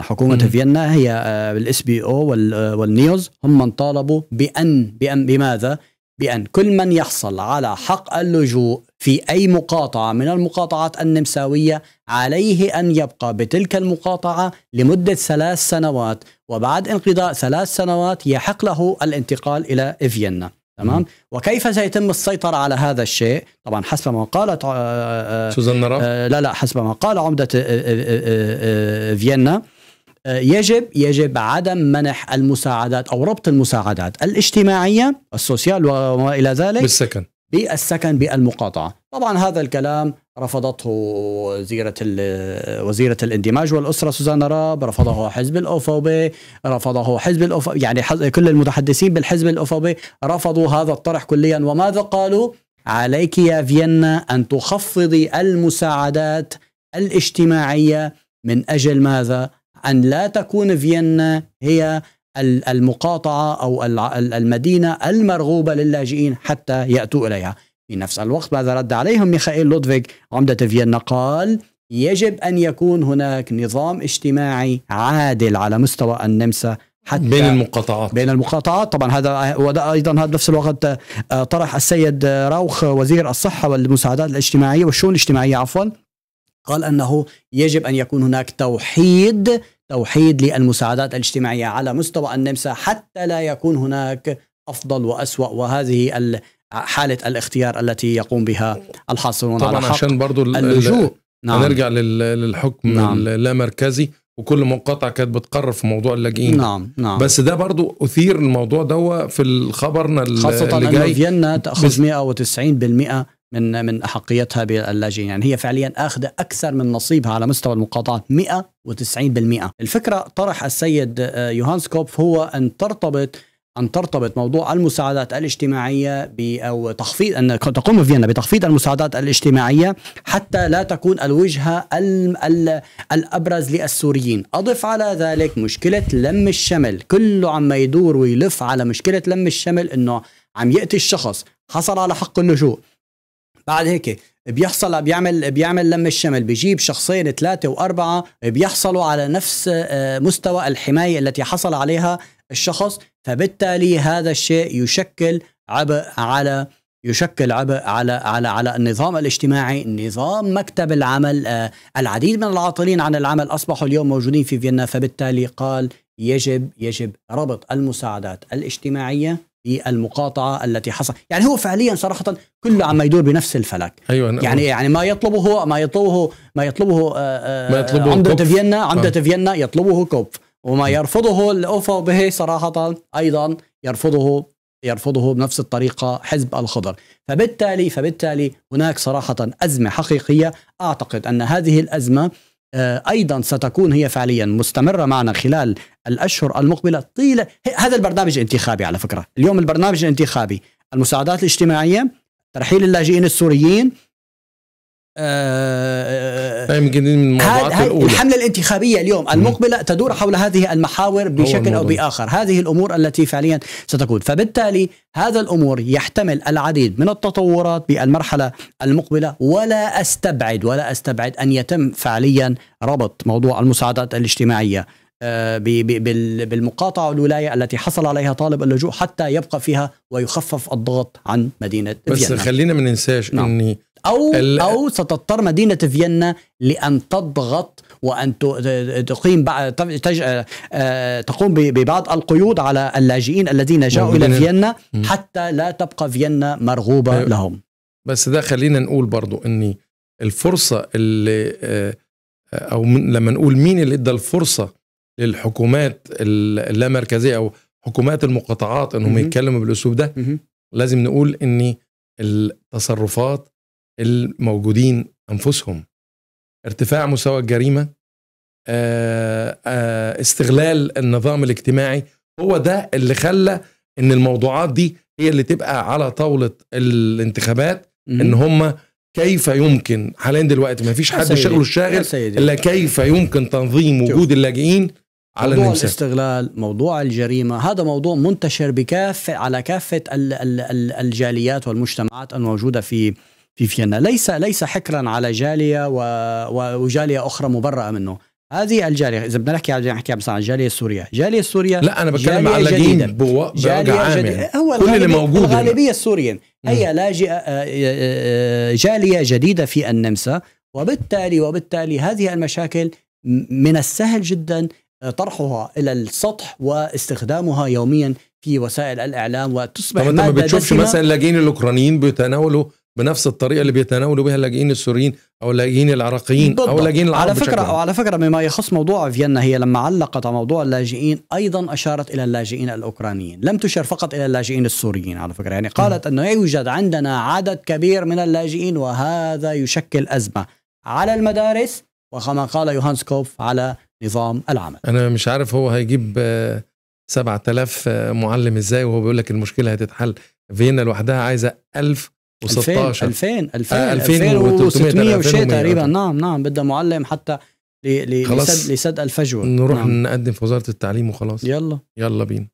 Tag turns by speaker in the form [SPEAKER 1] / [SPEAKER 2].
[SPEAKER 1] حكومة مم. فيينا هي الاس بي او والنيوز هم طالبوا بأن, بأن بماذا؟ بأن كل من يحصل على حق اللجوء في أي مقاطعة من المقاطعات النمساوية عليه أن يبقى بتلك المقاطعة لمدة ثلاث سنوات وبعد انقضاء ثلاث سنوات يحق له الانتقال إلى فيينا تمام وكيف سيتم السيطرة على هذا الشيء طبعا حسب ما قالت آه، آه، آه، سوزان آآ لا لا حسب ما قال عمدة فيينا آه، يجب يجب عدم منح المساعدات او ربط المساعدات الاجتماعيه السوسيال وما الى ذلك بالسكن بالسكن بالمقاطعه، طبعا هذا الكلام رفضته وزيره وزيره الاندماج والاسره سوزان راب، رفضه حزب الاوفوبي، رفضه حزب الاوفوبي يعني كل المتحدثين بالحزب الاوفوبي رفضوا هذا الطرح كليا وماذا قالوا؟ عليك يا فيينا ان تخفضي المساعدات الاجتماعيه من اجل ماذا؟ أن لا تكون فيينا هي المقاطعة أو المدينة المرغوبة للاجئين حتى يأتوا إليها في نفس الوقت ماذا رد عليهم ميخائيل لودفيك عمدة فيينا قال يجب أن يكون هناك نظام اجتماعي عادل على مستوى النمسا حتى بين المقاطعات بين المقاطعات طبعا هذا وده ايضا هذا نفس الوقت آه، طرح السيد راوخ وزير الصحه والمساعدات الاجتماعيه والشؤون الاجتماعيه عفوا قال انه يجب ان يكون هناك توحيد توحيد للمساعدات الاجتماعية على مستوى النمسا حتى لا يكون هناك أفضل وأسوأ وهذه حالة الاختيار التي يقوم بها الحاصلون على حق عشان برضو اللجوء نعم. نرجع
[SPEAKER 2] للحكم نعم. اللامركزي وكل مقاطعة كانت بتقرر في موضوع اللاجئين نعم نعم بس ده برضو أثير الموضوع ده في خبرنا خاصة اللي جاي. فيينا تأخذ 190%
[SPEAKER 1] من من احقيتها باللاجئين، يعني هي فعليا اخذه اكثر من نصيبها على مستوى المقاطعات 190%. الفكره طرح السيد آه، يوهان كوبف هو ان ترتبط أن ترتبط موضوع المساعدات الاجتماعية أو تخفيض أن تقوم فيينا بتخفيض المساعدات الاجتماعية حتى لا تكون الوجهة الأبرز للسوريين أضف على ذلك مشكلة لم الشمل كله عم يدور ويلف على مشكلة لم الشمل أنه عم يأتي الشخص حصل على حق اللجوء بعد هيك بيحصل بيعمل بيعمل لم الشمل بيجيب شخصين ثلاثه واربعه بيحصلوا على نفس آه، مستوى الحمايه التي حصل عليها الشخص فبالتالي هذا الشيء يشكل عبء على يشكل عبء على على على النظام الاجتماعي، نظام مكتب العمل، آه، العديد من العاطلين عن العمل اصبحوا اليوم موجودين في فيينا فبالتالي قال يجب يجب ربط المساعدات الاجتماعيه المقاطعة التي حصل يعني هو فعليا صراحه كله عم يدور بنفس الفلك
[SPEAKER 2] أيوة نعم. يعني أوه. يعني
[SPEAKER 1] ما يطلبه ما يطلبه ما يطلبه, آه، آه، ما يطلبه عمدة فيينا آه. عمدة آه. فيينا يطلبه كوب وما يرفضه الاوفا به صراحه ايضا يرفضه يرفضه بنفس الطريقة حزب الخضر فبالتالي فبالتالي هناك صراحة أزمة حقيقية أعتقد أن هذه الأزمة آه، ايضا ستكون هي فعليا مستمره معنا خلال الاشهر المقبله طيله هذا البرنامج الانتخابي على فكره اليوم البرنامج الانتخابي المساعدات الاجتماعيه ترحيل اللاجئين السوريين آه طيب، من الحمله الانتخابيه اليوم المقبله تدور حول هذه المحاور بشكل او باخر، هذه الامور التي فعليا ستكون، فبالتالي هذا الامور يحتمل العديد من التطورات بالمرحله المقبله ولا استبعد ولا استبعد ان يتم فعليا ربط موضوع المساعدات الاجتماعيه آه، بالمقاطعة الولاية التي حصل عليها طالب اللجوء حتى يبقى فيها ويخفف الضغط عن مدينة بس فيينا.
[SPEAKER 2] خلينا ما ننساش نعم. أني او او
[SPEAKER 1] ستضطر مدينه فيينا لان تضغط وان تقيم تج... آه، آه، تقوم ببعض القيود على اللاجئين الذين جاءوا الى فيينا حتى لا تبقى فيينا مرغوبه أيوة. لهم
[SPEAKER 2] بس ده خلينا نقول برضو ان الفرصه اللي آه، او من لما نقول مين اللي ادى الفرصه للحكومات اللامركزيه او حكومات المقاطعات انهم يتكلموا بالاسلوب ده لازم نقول ان التصرفات الموجودين انفسهم ارتفاع مستوى الجريمه آه، آه، استغلال النظام الاجتماعي هو ده اللي خلى ان الموضوعات دي هي اللي تبقى على طاوله الانتخابات ان هم كيف يمكن حاليا دلوقتي ما فيش حد شغله الشاغل الا كيف يمكن تنظيم وجود اللاجئين
[SPEAKER 1] على موضوع النمسا. الاستغلال موضوع الجريمة هذا موضوع منتشر بكافة على كافة الجاليات والمجتمعات الموجودة في في فيينا ليس ليس حكرا على جاليه وجاليه اخرى مبرأه منه هذه الجاليه اذا بدنا نحكي عن نحكي مثلا عن الجاليه السوريه، الجاليه السوريه لا انا بتكلم على اللاجئين بوا عام يعني. هو كل اللي موجود الغالبيه يعني. السورية هي لاجئه آه، آه، آه، جاليه جديده في النمسا وبالتالي وبالتالي هذه المشاكل من السهل جدا طرحها الى السطح واستخدامها يوميا في وسائل الاعلام وتصبح طب انت ما بتشوفش مثلا
[SPEAKER 2] اللاجئين الاوكرانيين بيتناولوا بنفس الطريقه اللي بيتناولوا بها اللاجئين السوريين او اللاجئين العراقيين او اللاجئين العرب على فكره
[SPEAKER 1] وعلى فكره مما يخص موضوع فيينا هي لما علقت على موضوع اللاجئين ايضا اشارت الى اللاجئين الاوكرانيين لم تشر فقط الى اللاجئين السوريين على فكره يعني قالت انه يوجد عندنا عدد كبير من اللاجئين وهذا يشكل ازمه على المدارس وكما قال يوهانس كوف على نظام العمل
[SPEAKER 2] انا مش عارف هو هيجيب 7000 آه، آه، معلم ازاي وهو بيقول لك المشكله هتتحل فيينا لوحدها عايزه 1000 2000 2000 2000 2600 وشيء تقريبا
[SPEAKER 1] نعم نعم بدها معلم حتى لسد لسد الفجوه نروح نعم.
[SPEAKER 2] نقدم في وزاره التعليم وخلاص يلا يلا بينا